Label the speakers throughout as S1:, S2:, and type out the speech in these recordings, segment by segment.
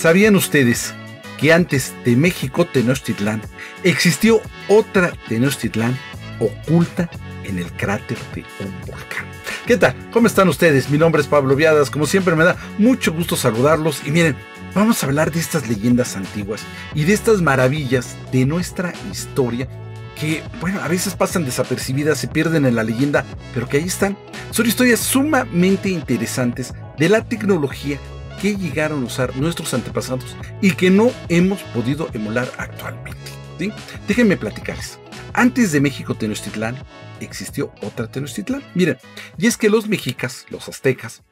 S1: ¿Sabían ustedes que antes de México Tenochtitlán existió otra Tenochtitlán oculta en el cráter de un volcán? ¿Qué tal? ¿Cómo están ustedes? Mi nombre es Pablo Viadas. Como siempre me da mucho gusto saludarlos y miren, vamos a hablar de estas leyendas antiguas y de estas maravillas de nuestra historia que, bueno, a veces pasan desapercibidas, se pierden en la leyenda, pero que ahí están. Son historias sumamente interesantes de la tecnología que llegaron a usar nuestros antepasados y que no hemos podido emular actualmente. Déjenme platicarles. Antes de México Tenochtitlán existió otra Tenochtitlán. Miren, y es que los mexicas, los aztecas,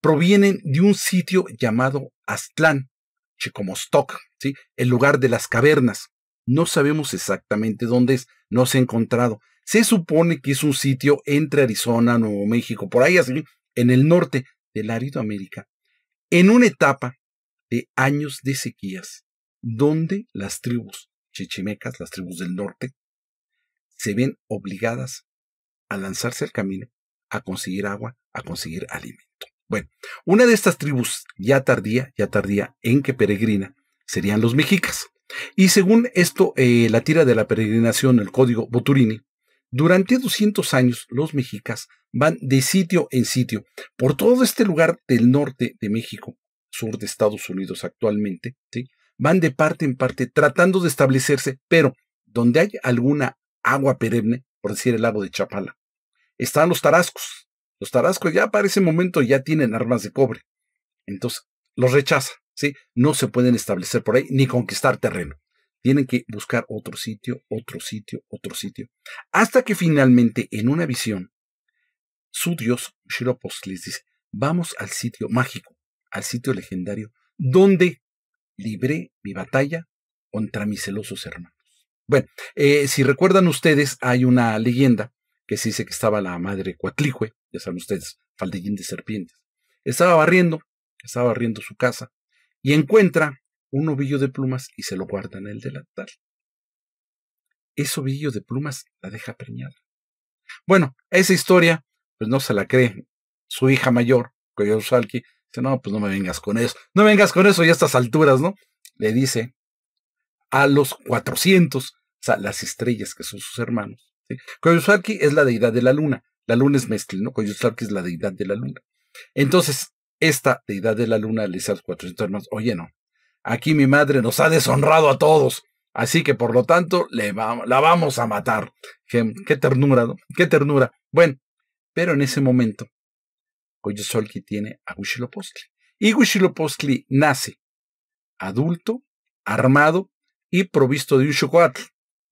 S1: provienen de un sitio llamado Aztlán, Chicomostoc, ¿sí? el lugar de las cavernas. No sabemos exactamente dónde es, no se ha encontrado. Se supone que es un sitio entre Arizona, Nuevo México, por ahí así, en el norte del Árido América en una etapa de años de sequías, donde las tribus chichimecas, las tribus del norte, se ven obligadas a lanzarse al camino, a conseguir agua, a conseguir alimento. Bueno, una de estas tribus ya tardía, ya tardía en que peregrina, serían los mexicas. Y según esto, eh, la tira de la peregrinación, el código Boturini, durante 200 años, los mexicas van de sitio en sitio por todo este lugar del norte de México, sur de Estados Unidos actualmente, van de parte en parte tratando de establecerse, pero donde hay alguna agua perenne, por decir el lago de Chapala, están los tarascos. Los tarascos ya para ese momento ya tienen armas de cobre. Entonces, los rechaza, ¿sí? No se pueden establecer por ahí ni conquistar terreno. Tienen que buscar otro sitio, otro sitio, otro sitio. Hasta que finalmente en una visión, su dios Shiropos les dice, vamos al sitio mágico, al sitio legendario, donde libré mi batalla contra mis celosos hermanos. Bueno, eh, si recuerdan ustedes, hay una leyenda que se dice que estaba la madre Cuatlicue, ya saben ustedes, faldellín de serpientes. Estaba barriendo, estaba barriendo su casa y encuentra un ovillo de plumas y se lo guarda en el delantal. Ese ovillo de plumas la deja preñada. Bueno, esa historia, pues no se la cree su hija mayor, Koyosalki, dice, no, pues no me vengas con eso, no vengas con eso y a estas alturas, ¿no? Le dice a los 400, o sea, las estrellas que son sus hermanos. ¿sí? es la deidad de la luna, la luna es mezcla, ¿no? Koyosalki es la deidad de la luna. Entonces, esta deidad de la luna le dice a los 400 hermanos, oye, no, Aquí mi madre nos ha deshonrado a todos. Así que por lo tanto, le la vamos a matar. Qué, ternura, Qué ternura. Bueno, pero en ese momento, que tiene a Huitzilopochtli. Y Huitzilopochtli nace adulto, armado y provisto de Ushuquatl,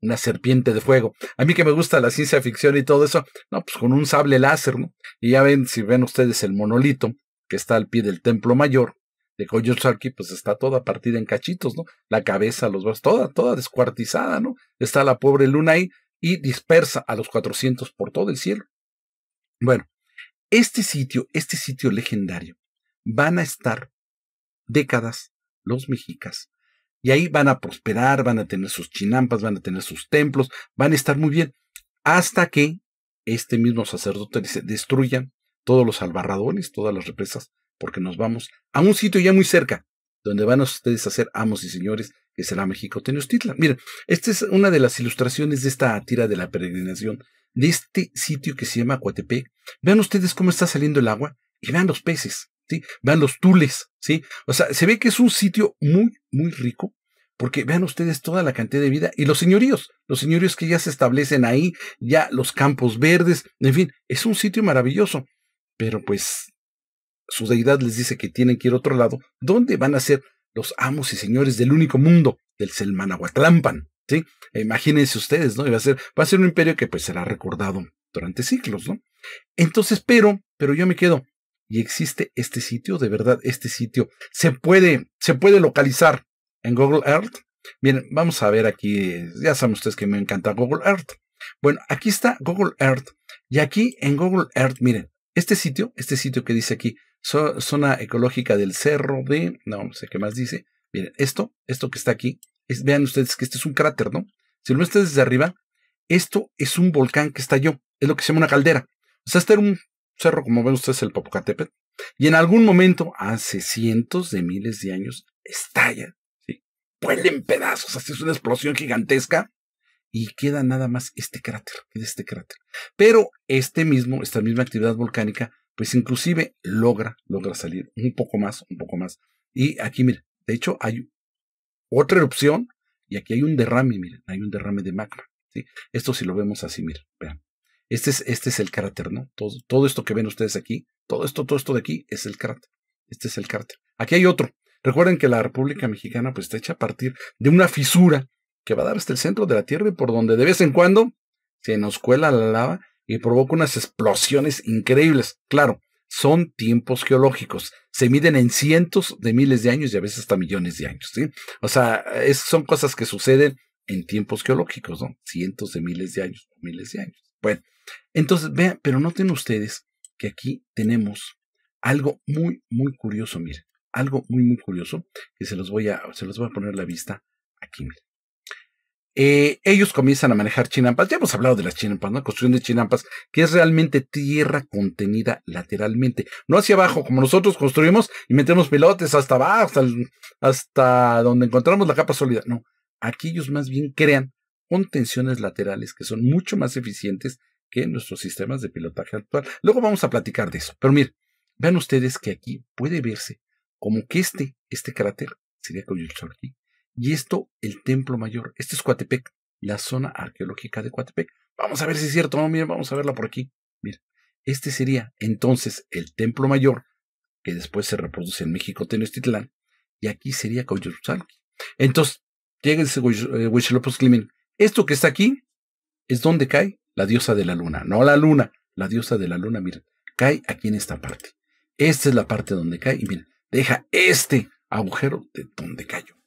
S1: una serpiente de fuego. A mí que me gusta la ciencia ficción y todo eso, no, pues con un sable láser, ¿no? Y ya ven, si ven ustedes el monolito que está al pie del templo mayor, de Goyo pues está toda partida en cachitos, ¿no? La cabeza, los brazos, toda, toda descuartizada, ¿no? Está la pobre luna ahí y dispersa a los 400 por todo el cielo. Bueno, este sitio, este sitio legendario, van a estar décadas los mexicas. Y ahí van a prosperar, van a tener sus chinampas, van a tener sus templos, van a estar muy bien. Hasta que este mismo sacerdote dice, destruyan todos los albarradones, todas las represas, porque nos vamos a un sitio ya muy cerca, donde van a ustedes a ser amos y señores, que será México Tenochtitlan. Miren, esta es una de las ilustraciones de esta tira de la peregrinación, de este sitio que se llama Coatepec. Vean ustedes cómo está saliendo el agua y vean los peces, ¿sí? Vean los tules, ¿sí? O sea, se ve que es un sitio muy, muy rico, porque vean ustedes toda la cantidad de vida y los señoríos, los señoríos que ya se establecen ahí, ya los campos verdes, en fin, es un sitio maravilloso. Pero pues su deidad les dice que tienen que ir a otro lado, ¿dónde van a ser los amos y señores del único mundo, del Selmanahuatlampan? ¿Sí? Imagínense ustedes, ¿no? va a ser, va a ser un imperio que pues será recordado durante siglos, ¿no? Entonces, pero, pero yo me quedo. Y existe este sitio, de verdad, este sitio. Se puede, se puede localizar en Google Earth. Miren, vamos a ver aquí. Ya saben ustedes que me encanta Google Earth. Bueno, aquí está Google Earth. Y aquí en Google Earth, miren, este sitio, este sitio que dice aquí, zona ecológica del cerro de, no sé qué más dice. Miren, esto, esto que está aquí, vean ustedes que este es un cráter, ¿no? Si lo ven ustedes desde arriba, esto es un volcán que estalló, es lo que se llama una caldera. O sea, este era un cerro, como ven ustedes, el Popocatépetl, y en algún momento, hace cientos de miles de años, estalla, ¿sí? en pedazos, es una explosión gigantesca, y queda nada más este cráter, queda este cráter. Pero este mismo, esta misma actividad volcánica, pues inclusive logra, logra salir un poco más, un poco más. Y aquí, miren, de hecho hay otra erupción y aquí hay un derrame, miren, hay un derrame de magma. ¿sí? Esto si lo vemos así, miren, vean. Este es, este es el cráter, ¿no? Todo, todo esto que ven ustedes aquí, todo esto, todo esto de aquí es el cráter. Este es el cráter. Aquí hay otro. Recuerden que la República Mexicana pues está hecha a partir de una fisura que va a dar hasta el centro de la Tierra y por donde de vez en cuando se nos cuela la lava y provoca unas explosiones increíbles. Claro, son tiempos geológicos, se miden en cientos de miles de años y a veces hasta millones de años. ¿sí? O sea, son cosas que suceden en tiempos geológicos, ¿no? Cientos de miles de años, miles de años. Bueno, entonces vean, pero noten ustedes que aquí tenemos algo muy, muy curioso, miren, algo muy, muy curioso que se los voy a, se los voy a poner la vista aquí, miren. Eh, ellos comienzan a manejar chinampas. Ya hemos hablado de las chinampas, ¿no? Construcción de chinampas, que es realmente tierra contenida lateralmente, no hacia abajo, como nosotros construimos y metemos pilotes hasta abajo, hasta, donde encontramos la capa sólida. No, aquí ellos más bien crean contenciones laterales que son mucho más eficientes que nuestros sistemas de pilotaje actual. Luego vamos a platicar de eso. Pero miren, vean ustedes que aquí puede verse como que este, este cráter, sería con aquí, y esto, el templo mayor, este es Coatepec, la zona arqueológica de Coatepec. Vamos a ver si es cierto, no, miren, vamos a verla por aquí. Mira, este sería entonces el templo mayor, que después se reproduce en México Tenochtitlán, y aquí sería Coyotzaluqui. Entonces, llega eh, Esto que está aquí es donde cae la diosa de la luna, no la luna, la diosa de la luna, miren, cae aquí en esta parte. Esta es la parte donde cae y miren, deja este agujero de donde cayó.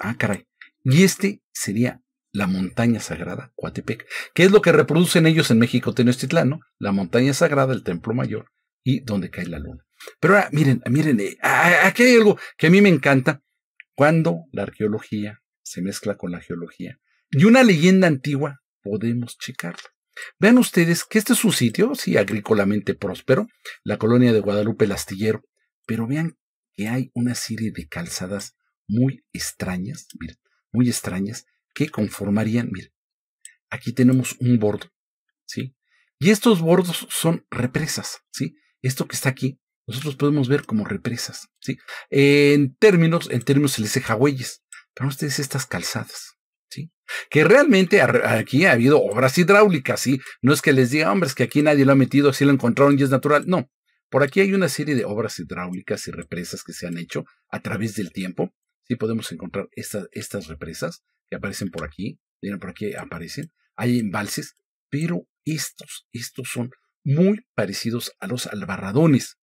S1: Ah, caray. Y este sería la montaña sagrada, Coatepec, que es lo que reproducen ellos en México Tenochtitlán, ¿no? La montaña sagrada, el templo mayor y donde cae la luna. Pero ahora, miren, miren, eh, aquí hay algo que a mí me encanta cuando la arqueología se mezcla con la geología. Y una leyenda antigua podemos checarla. Vean ustedes que este es su sitio, sí, agrícolamente próspero, la colonia de Guadalupe el Astillero, pero vean que hay una serie de calzadas muy extrañas, muy extrañas, que conformarían, mira, aquí tenemos un bordo, ¿sí? Y estos bordos son represas, ¿sí? Esto que está aquí nosotros podemos ver como represas, ¿sí? En términos, en términos se les deja pero ustedes estas calzadas, ¿sí? Que realmente aquí ha habido obras hidráulicas, ¿sí? No es que les diga, hombre, es que aquí nadie lo ha metido, así lo encontraron y es natural, no. Por aquí hay una serie de obras hidráulicas y represas que se han hecho a través del tiempo sí podemos encontrar estas represas que aparecen por aquí, miren por aquí aparecen, hay embalses, pero estos, estos son muy parecidos a los albarradones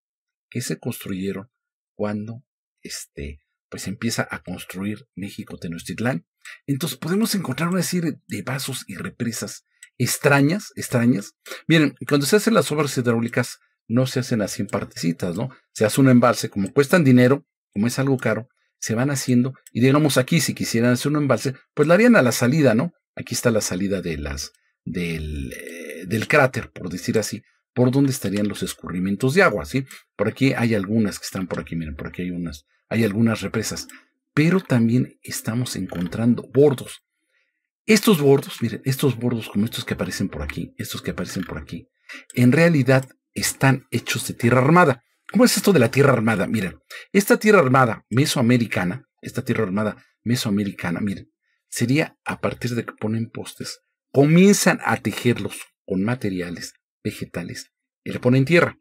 S1: que se construyeron cuando este, pues empieza a construir México Tenochtitlán. Entonces podemos encontrar una serie de vasos y represas extrañas, extrañas. Miren, cuando se hacen las obras hidráulicas, no se hacen así en partecitas, ¿no? Se hace un embalse, como cuestan dinero, como es algo caro, se van haciendo, y digamos aquí, si quisieran hacer un embalse, pues la harían a la salida, ¿no? Aquí está la salida de las, del, eh, del cráter, por decir así, por donde estarían los escurrimientos de agua, ¿sí? Por aquí hay algunas que están por aquí, miren, por aquí hay unas, hay algunas represas, pero también estamos encontrando bordos. Estos bordos, miren, estos bordos como estos que aparecen por aquí, estos que aparecen por aquí, en realidad están hechos de tierra armada. ¿Cómo es esto de la Tierra Armada? Miren, esta Tierra Armada mesoamericana, esta Tierra Armada mesoamericana, miren, sería a partir de que ponen postes, comienzan a tejerlos con materiales vegetales y le ponen tierra.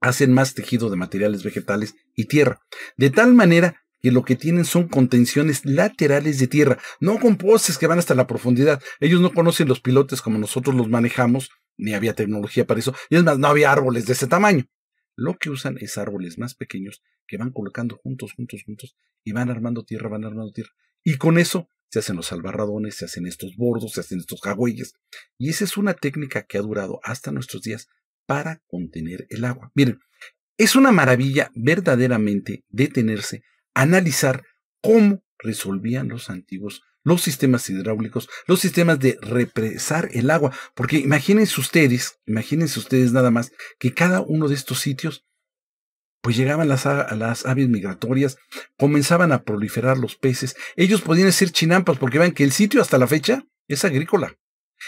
S1: Hacen más tejido de materiales vegetales y tierra. De tal manera que lo que tienen son contenciones laterales de tierra, no con postes que van hasta la profundidad. Ellos no conocen los pilotes como nosotros los manejamos, ni había tecnología para eso. Y es más, no había árboles de ese tamaño. Lo que usan es árboles más pequeños que van colocando juntos, juntos, juntos, y van armando tierra, van armando tierra. Y con eso se hacen los albarradones, se hacen estos bordos, se hacen estos jagüeyes. Y esa es una técnica que ha durado hasta nuestros días para contener el agua. Miren, es una maravilla verdaderamente detenerse, analizar cómo resolvían los antiguos los sistemas hidráulicos, los sistemas de represar el agua, porque imagínense ustedes, imagínense ustedes nada más que cada uno de estos sitios pues llegaban las, las aves migratorias, comenzaban a proliferar los peces, ellos podían ser chinampas porque vean que el sitio hasta la fecha es agrícola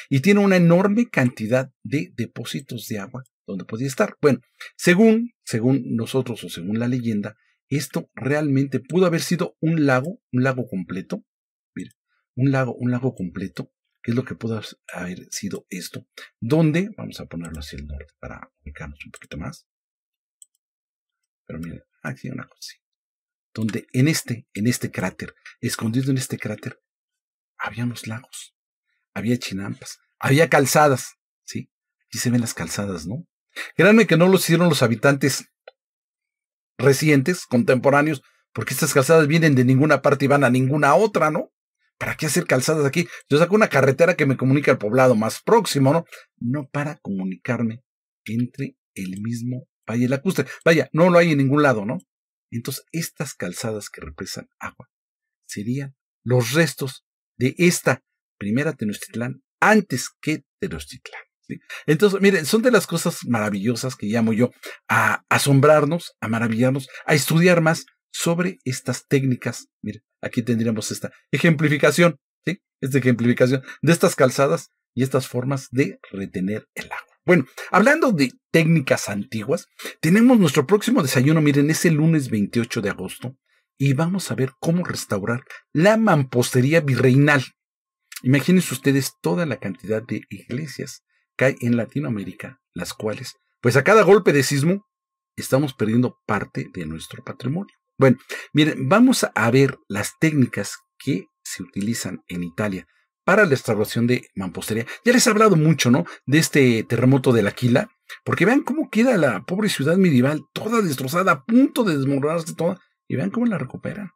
S1: y tiene una enorme cantidad de depósitos de agua donde podía estar. Bueno, según, según nosotros o según la leyenda, esto realmente pudo haber sido un lago, un lago completo, un lago, un lago completo, que es lo que pudo haber sido esto, donde, vamos a ponerlo hacia el norte para ubicarnos un poquito más, pero miren, aquí hay una cosa, donde en este, en este cráter, escondido en este cráter, había unos lagos, había chinampas, había calzadas, ¿sí? Y se ven las calzadas, ¿no? Créanme que no los hicieron los habitantes recientes, contemporáneos, porque estas calzadas vienen de ninguna parte y van a ninguna otra, ¿no? ¿Para qué hacer calzadas aquí? Yo saco una carretera que me comunica al poblado más próximo, ¿no? No para comunicarme entre el mismo Valle Lacustre. Vaya, no lo hay en ningún lado, ¿no? Entonces, estas calzadas que represan agua serían los restos de esta primera Tenochtitlán antes que Tenochtitlán. Entonces, miren, son de las cosas maravillosas que llamo yo a asombrarnos, a maravillarnos, a estudiar más sobre estas técnicas. Mire, aquí tendríamos esta ejemplificación, ¿sí? Esta ejemplificación de estas calzadas y estas formas de retener el agua. Bueno, hablando de técnicas antiguas, tenemos nuestro próximo desayuno, miren, es el lunes 28 de agosto y vamos a ver cómo restaurar la mampostería virreinal. Imagínense ustedes toda la cantidad de iglesias que hay en Latinoamérica, las cuales, pues a cada golpe de sismo, estamos perdiendo parte de nuestro patrimonio. Bueno, miren, vamos a ver las técnicas que se utilizan en Italia para la restauración de mampostería. Ya les he hablado mucho, ¿no? De este terremoto de la Quila, porque vean cómo queda la pobre ciudad medieval, toda destrozada, a punto de desmoronarse toda, y vean cómo la recuperan.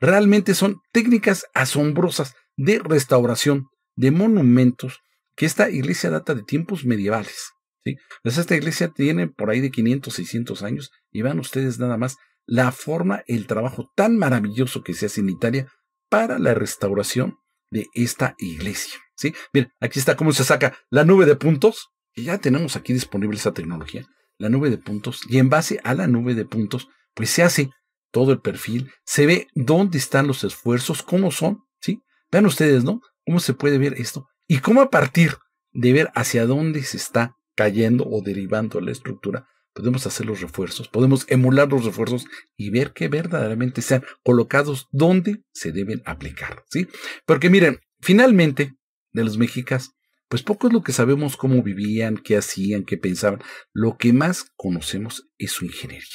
S1: Realmente son técnicas asombrosas de restauración de monumentos que esta iglesia data de tiempos medievales. ¿sí? Pues esta iglesia tiene por ahí de 500, 600 años, y vean ustedes nada más la forma, el trabajo tan maravilloso que se hace en Italia para la restauración de esta iglesia. ¿sí? Miren, aquí está cómo se saca la nube de puntos, que ya tenemos aquí disponible esa tecnología, la nube de puntos, y en base a la nube de puntos, pues se hace todo el perfil, se ve dónde están los esfuerzos, cómo son, ¿sí? Vean ustedes, ¿no? Cómo se puede ver esto y cómo a partir de ver hacia dónde se está cayendo o derivando la estructura, podemos hacer los refuerzos, podemos emular los refuerzos y ver que verdaderamente sean colocados donde se deben aplicar, ¿sí? Porque miren, finalmente, de los mexicas, pues poco es lo que sabemos cómo vivían, qué hacían, qué pensaban. Lo que más conocemos es su ingeniería.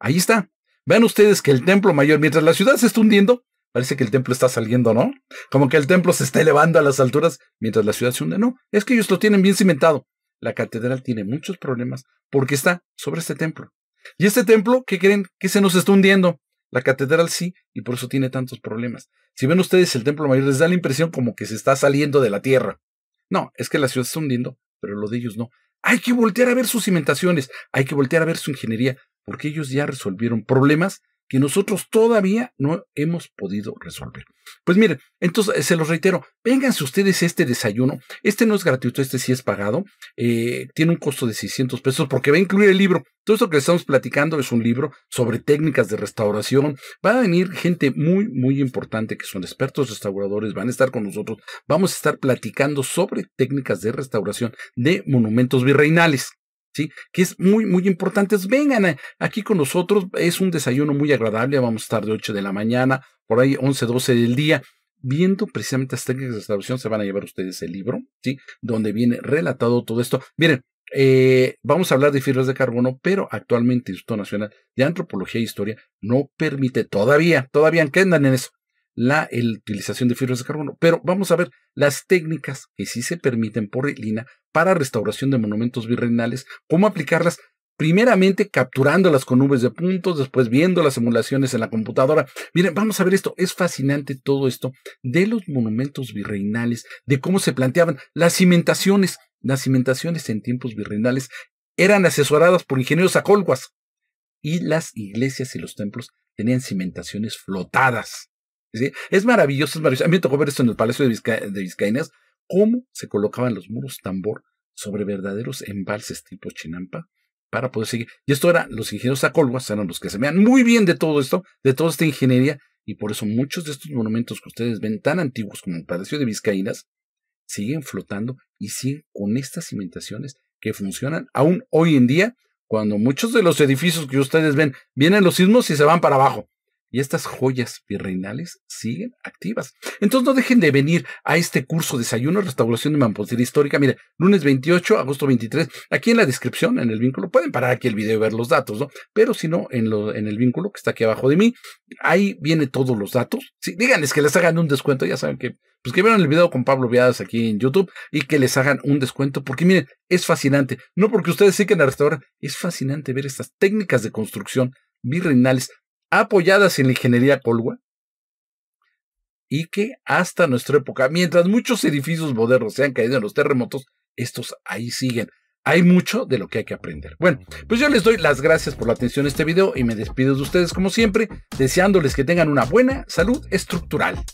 S1: Ahí está. Vean ustedes que el templo mayor, mientras la ciudad se está hundiendo, parece que el templo está saliendo, ¿no? Como que el templo se está elevando a las alturas mientras la ciudad se hunde. No, es que ellos lo tienen bien cimentado la catedral tiene muchos problemas porque está sobre este templo. Y este templo, ¿qué creen? Que se nos está hundiendo. La catedral sí, y por eso tiene tantos problemas. Si ven ustedes el templo mayor, les da la impresión como que se está saliendo de la tierra. No, es que la ciudad está hundiendo, pero lo de ellos no. Hay que voltear a ver sus cimentaciones, hay que voltear a ver su ingeniería, porque ellos ya resolvieron problemas que nosotros todavía no hemos podido resolver. Pues miren, entonces eh, se los reitero, vénganse ustedes este desayuno, este no es gratuito, este sí es pagado, eh, tiene un costo de 600 pesos porque va a incluir el libro. Todo esto que les estamos platicando es un libro sobre técnicas de restauración, va a venir gente muy, muy importante que son expertos restauradores, van a estar con nosotros, vamos a estar platicando sobre técnicas de restauración de monumentos virreinales. ¿sí? Que es muy, muy importante. Vengan aquí con nosotros, es un desayuno muy agradable, vamos a estar de 8 de la mañana, por ahí 11, 12 del día. Viendo precisamente las técnicas de restauración, se van a llevar ustedes el libro, ¿sí? Donde viene relatado todo esto. Miren, eh, vamos a hablar de fibras de carbono, pero actualmente el Instituto Nacional de Antropología e Historia no permite todavía, todavía quedan en eso, la utilización de fibras de carbono. Pero vamos a ver las técnicas que sí se permiten por Lina para restauración de monumentos virreinales, cómo aplicarlas primeramente capturándolas con nubes de puntos, después viendo las emulaciones en la computadora. Miren, vamos a ver esto, es fascinante todo esto de los monumentos virreinales, de cómo se planteaban las cimentaciones. Las cimentaciones en tiempos virreinales eran asesoradas por ingenieros acolguas y las iglesias y los templos tenían cimentaciones flotadas. Es maravilloso, es maravilloso. A mí me tocó ver esto en el Palacio de, Vizcaínas, cómo se colocaban los muros tambor sobre verdaderos embalses tipo Chinampa para poder seguir. Y esto era, los ingenieros Acolguas eran los que se vean muy bien de todo esto, de toda esta ingeniería, y por eso muchos de estos monumentos que ustedes ven tan antiguos como el Palacio de Vizcaínas siguen flotando y siguen con estas cimentaciones que funcionan aún hoy en día, cuando muchos de los edificios que ustedes ven vienen los sismos y se van para abajo. Y estas joyas virreinales siguen activas. Entonces no dejen de venir a este curso Desayuno, Restauración de Mampostería Histórica. Mire, lunes 28, agosto 23. Aquí en la descripción, en el vínculo, pueden parar aquí el video y ver los datos, ¿no? Pero si no, en, lo, en el vínculo que está aquí abajo de mí, ahí viene todos los datos. Sí, díganles que les hagan un descuento. Ya saben que, pues que vieron el video con Pablo Viadas aquí en YouTube y que les hagan un descuento. Porque miren, es fascinante. No porque ustedes en la restaurar, es fascinante ver estas técnicas de construcción virreinales apoyadas en la ingeniería Colwa y que hasta nuestra época, mientras muchos edificios modernos se han caído en los terremotos, estos ahí siguen. Hay mucho de lo que hay que aprender. Bueno, pues yo les doy las gracias por la atención a este video y me despido de ustedes como siempre, deseándoles que tengan una buena salud estructural.